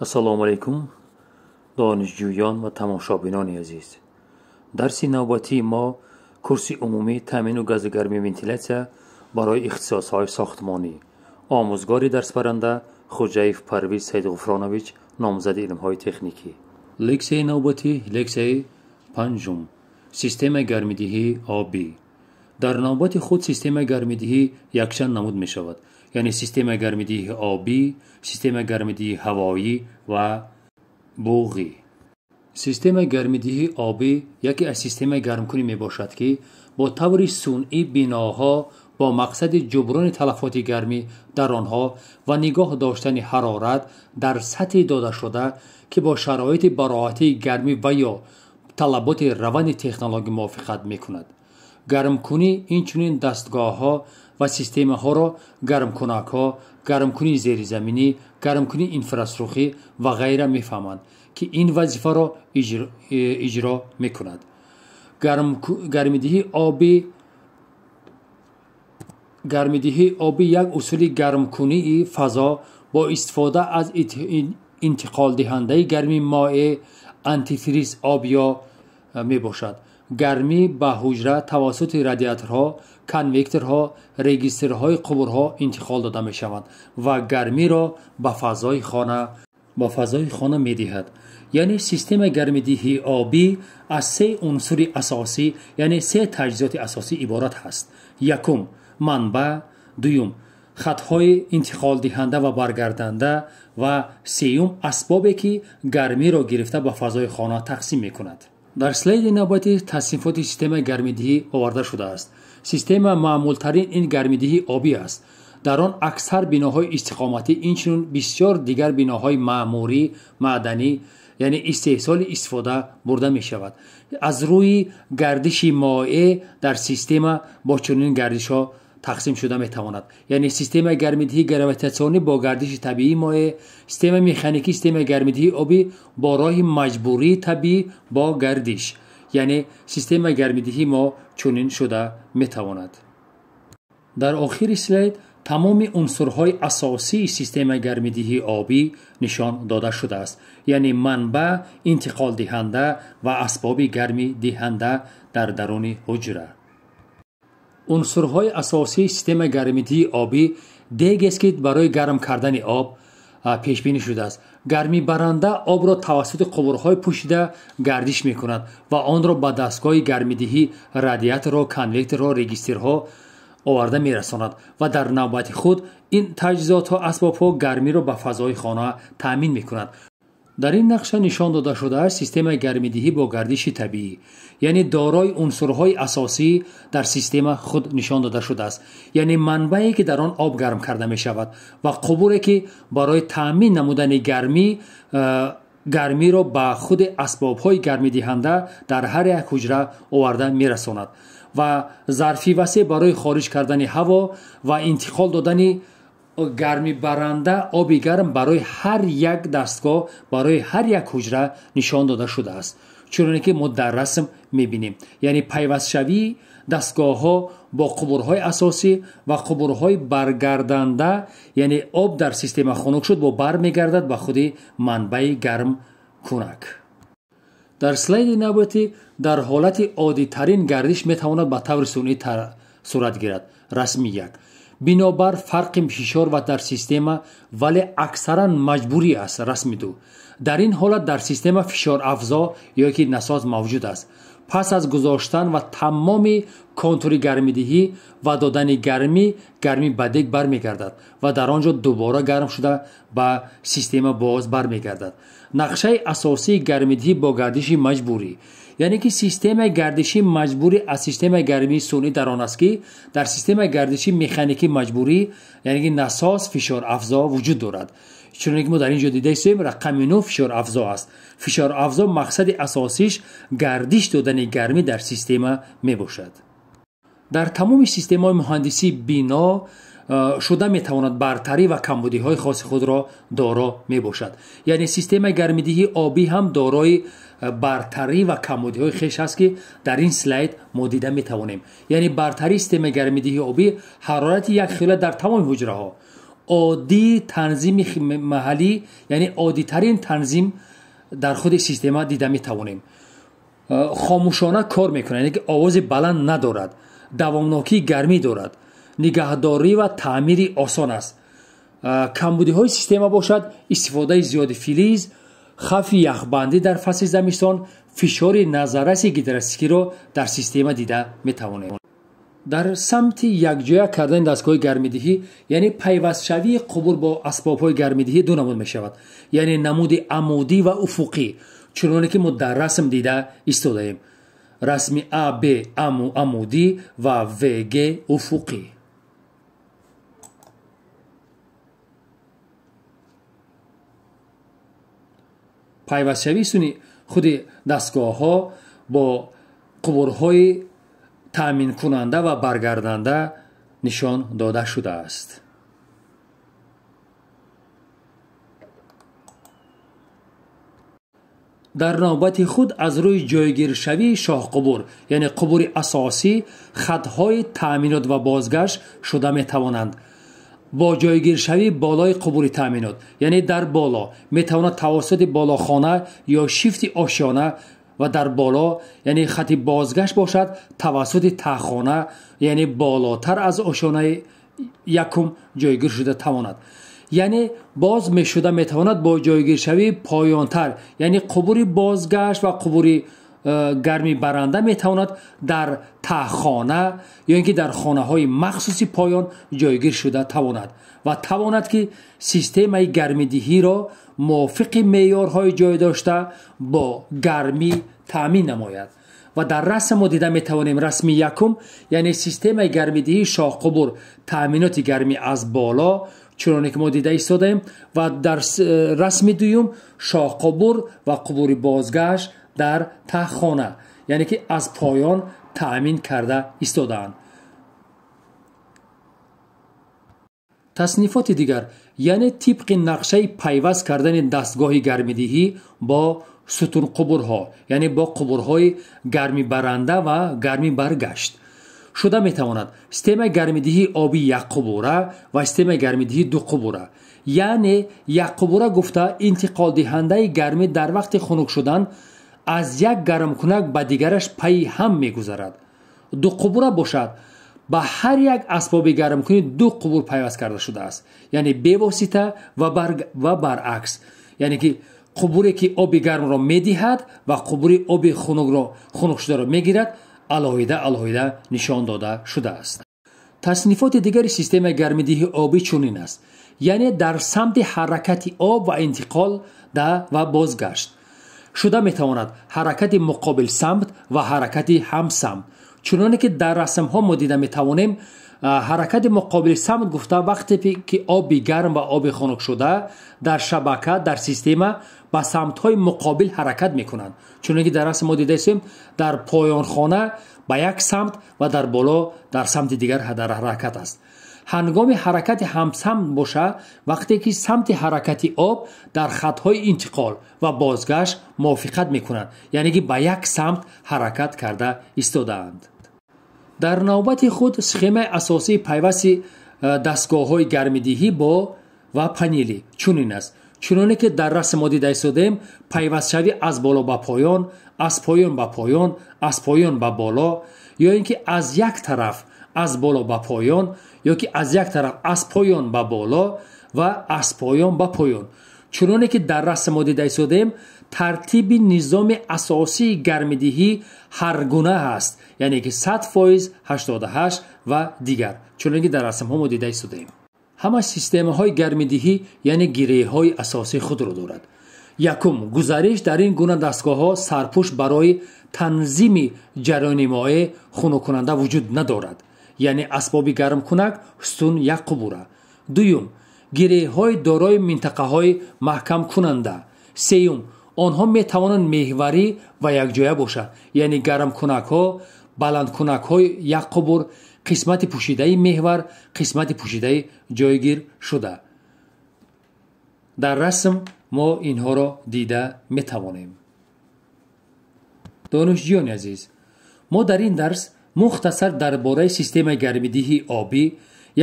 ассалому алайкум донишҷӯён ва тамошобинони азиз дарси навбатии мо курси умумии таъмину газугармии вентилятсия барои ихтисосҳои сохтмонӣ омӯзгори дарсбаранда хуҷаев парвиз саидғуфронович номзади илмҳои техникӣ лексияи навбатӣ лексияи панҷум система гармидиҳии об дар навбати худ система гармидиҳӣ якчанд намуд мешавад یعنی سیستم گرمیدیه آبی، سیستم گرمیدیه هوایی و بوغی. سیستم گرمیدیه آبی یکی از سیستم گرمکنی می باشد که با طور سونعی بناها با مقصد جبران تلفات گرمی در آنها و نگاه داشتن حرارت در سطح داده شده که با شرایط براحتی گرمی و یا طلبات روان تکنولوژی موافقت می کند. گرمکنی اینچنین دستگاه ها و سیستم ها را گرم کنک ها، گرم کنی زیر زمینی، گرم کنی انفراسروخی و غیره می فهمند که این وظیفه را اجرا, اجرا می گرم, گرمیدهی آبی گرمیدهی آبی یک اصولی گرم کنی فضا با استفاده از انتقال دهنده گرمی مایع انتیفریز آب یا می باشد. گرمی به حجره توسط رادیاتورها کنویکتر ها ریگیستر های قبر ها انتخال داده می شوند و گرمی را به فضای خانه با فضای خانه می دهد یعنی سیستم گرمی آبی از سه عنصر اساسی یعنی سه تجهیزات اساسی عبارت است یکم منبع دوم خطهای های انتقال و برگردنده و سیوم اسبابی که گرمی را گرفته به فضای خانه تقسیم می کند در سلید نباید تصیفات سیستم گرمی آورده شده است система معمولترین این гармидиҳи обӣ аст дар он аксар биноҳои истиқоматӣ بسیار دیگر дигар های маъмурӣ معدنی یعنی استحصال استفاده برده می شود از روی گردش مایع در سیستم با چنین گردش ها تقسیم شده می تواند یعنی سیستم گرمیدهی گراویتاسیونی با گردش طبیعی مایع سیستم مکانیکی سیستم گرمیدهی آبی با راه مجبوری طبیعی با گردش яъне система гармидиҳии мо чунин шуда метавонад дар охири слайд тамоми унсурҳои асосии система гармидиҳии обӣ нишон дода шудааст яъне манба интиқолдиҳанда ва асбоби гармидиҳанда дар даруни ҳуҷра унсурҳои асосии система гармидиҳии обӣ дегест ки барои гарм кардани об پیش بینی شده است گرمی برنده آب را توسط قبرهای پوشیده گردش می و آن را به دستگاه گرمیدهی رادیاتور را کانوکتور را ها آورده میرساند و در نوبت خود این تجهیزات ها اسباب ها گرمی را به فضای خانه تامین می дар ин нақша нишон дода шудааст система гармидиҳӣ бо гардиши табиӣ яъне дорои унсурҳои асосӣ дар система худ нишон дода шудааст яъне манбае ки дар он об гарм карда мешавад ва қубуре ки барои таъмин намудани гармӣ э, гармиро ба худи асбобҳои гармидиҳанда дар ҳар як ҳуҷра оварда мерасонад ва зарфивасе барои хориҷ кардани ҳаво ва интиқол додани гарми баранда оби гарм барои ҳар як дастгоҳ барои ҳар як ҳуҷра нишон дода шудааст чуноне ки мо дар расм мебинем яъне пайвастшавии дастгоҳҳо бо қубурҳои асосӣ ва қубурҳои баргарданда яъне об дар система хунук шуд бо бармегардад ба худи манбаи гарм кунак дар слайди навбатӣ дар ҳолати оддитарин гардиш метавонад ба таври сунъӣ сурат гирад расми як бинобар фарқи фишорва дар система вале аксаран маҷбурӣ аст расмиду дар ин ҳолат дар система фишорафзо ёки насос мавҷуд аст пас аз гузоштан ва тамоми کنتوری گرمی و دادن گرمی گرمی بدک بر میگردد و در آنجا دوباره گرم شده به سیستم باز بر میگردد نقشه اساسی گرمی با گردشی مجبوری یعنی که سیستم گردشی مجبوری از سیستم گرمی سونی در آن است که در سیستم گردشی مکانیکی مجبوری یعنی که نساس فشار افزا وجود دارد چون که ما در اینجا دیده سویم رقم نو فشار افزا است فشار افزا مقصد اساسیش گردش دادن گرمی در سیستم می باشد در تمام سیستم های مهندسی بینا شده می تواند برتری و کمبودی های خاص خود را دارا می باشد یعنی سیستم گرمیدهی آبی هم دارای برتری و کمودی های خیش است که در این سلاید ما دیده می توانیم یعنی برتری سیستم گرمیدهی آبی حرارت یک خیلی در تمام حجره ها عادی تنظیم محلی یعنی عادی ترین تنظیم در خود سیستم دیده می توانیم خاموشانه کار میکنه یعنی که آواز بلند ندارد давомнокии гармӣ дорад нигаҳдорӣ ва таъмири осон аст камбудиҳои система бошад истифодаи зиёди филиз хавфи яхбандӣ дар фасли замистон фишори назараси гидростикиро дар система дида метавонем дар самти якҷоя кардани дастгоҳи гармидиҳӣ яъне пайвастшавии қубур бо асбобҳои гармидиҳӣ ду намуд мешавад яъне намуди амудӣ ва уфуқӣ чуноне ки мо дар расм дида истодаем расми аб аму амудӣ ва вг уфуқӣ пайвастшавӣ суни худи дастгоҳҳо бо қубурҳои таъминкунанда ва баргарданда нишон дода шудааст дар навбати худ аз рӯи ҷойгиршавии шоҳқубур яъне қубури асосӣ хатҳои таъминот ва бозгашт шуда метавонанд бо ҷойгиршавӣ болои қубури таъминот яъне дар боло метавонад тавассути болохона ё шифти ошёна ва дар боло яъне хати бозгашт бошад тавассути тахона яъне болотар аз ошёнаи якум ҷойгир шуда тавонад یعنی باز می میتواند با جایگیر شوی پایانتر یعنی قبوری بازگشت و قبوری گرمی برنده میتواند در در خانه یا یعنی اینکه در خانه های مخصوصی پایان جایگیر شده تواند و تواند که سیستم گرمی دهی را موافق های جای داشته با گرمی تامین نماید و در رسم ما دیده می توانیم رسم یکم یعنی سیستم گرمی دهی شاه تامینات گرمی از بالا چونانه که ما دیده ایم و در رسم دویم شاه قبور و قبور بازگشت در ته خانه یعنی که از پایان تأمین کرده ایستادن. تصنیفات دیگر یعنی طبق نقشه پیوست کردن دستگاه گرمیدهی با ستون قبور ها یعنی با قبور گرمی برنده و گرمی برگشت шуда метавонад системаи гармидиҳии оби як қубура ва системаи гармидиҳии ду қубура яъне як қубура гуфта интиқолдиҳандаи гармӣ дар вақти хунук шудан аз як гармкунак ба дигараш пайи ҳам мегузарад ду қубура бошад ба ҳар як асбоби гармкунӣ ду қубур пайваст карда шудааст яъне бевосита ва баръакс яъне ки қубуре ки оби гармро медиҳад ва қубури оби хунукшударо мегирад алоҳида алоҳида нишон дода шудааст таснифоти дигари системаи гармидиҳи обӣ чунин аст яъне дар самти ҳаракати об ва интиқол да ва бозгашт шуда метавонад ҳаракати муқобилсамт ва ҳаракати ҳамсамт чуноне ки дар расмҳо мо дида метавонем ҳаракати муқобилсамт гуфта вақте ки оби гарм ва оби хунукшуда дар шабака дар система ба самтҳои муқобил ҳаракат мекунанд чуне ки дар расм мо дида истем дар поёнхона ба як самт ва дар боло дар самти дигар дар ҳаракат аст ҳангоми ҳаракати ҳамсамт боша вақте ки самти ҳаракати об дар хатҳои интиқол ва бозгашт мувофиқат мекунанд яъне ки ба як самт ҳаракат карда истодаанд дар навбати худ схемаи асосии пайвасти э, дастгоҳҳои гармидиҳӣ бо ва панелӣ чунин аст چونانه که در رسم ما دیده سودیم پیوست شوی از بالا به با پایان از پایان به پایان از پایان به بالا یا اینکه از یک طرف از بالا به با پایان یا که از یک طرف از پایان به بالا و از پایان به با پایان چونانه که در رسم ما دیده سودیم ترتیب نظام اساسی گرمیدهی هر گناه هست یعنی که 100 فایز 88 و دیگر چونانه که در رسم ها دیده سودیم ҳама системаҳои гармидиҳӣ яъне гиреҳҳои асосии худро дорад якум гузариш дар ин гуна дастгоҳҳо сарпӯш барои танзими ҷараёни моеъ хунуккунанда вуҷуд надорад яъне асбоби гармкунак стун як қубура дуюм гиреҳҳои дорои минтақаҳои маҳкамкунанда сеюм онҳо метавонанд меҳварӣ ва якҷоя бошад яъне гармкунакҳо баландкунакҳои як қубур қисмати пӯшидаи меҳвар қисмати пӯшидаи ҷойгир шуда дар расм мо инҳоро дида метавонем донишҷӯёни азиз мо дар ин дарс мухтасар дар бораи системаи гармидиҳии обӣ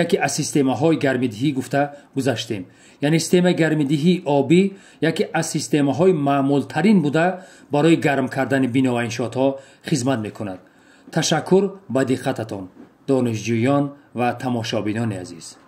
яке аз системаҳои гармидиҳӣ гуфта гузаштем яъне системаи гармидиҳии обӣ яке аз системаҳои маъмултарин буда барои гарм кардани биноваиншотҳо хизмат мекунад ташаккур ба диққататон دانشجویان و تماشابینان عزیز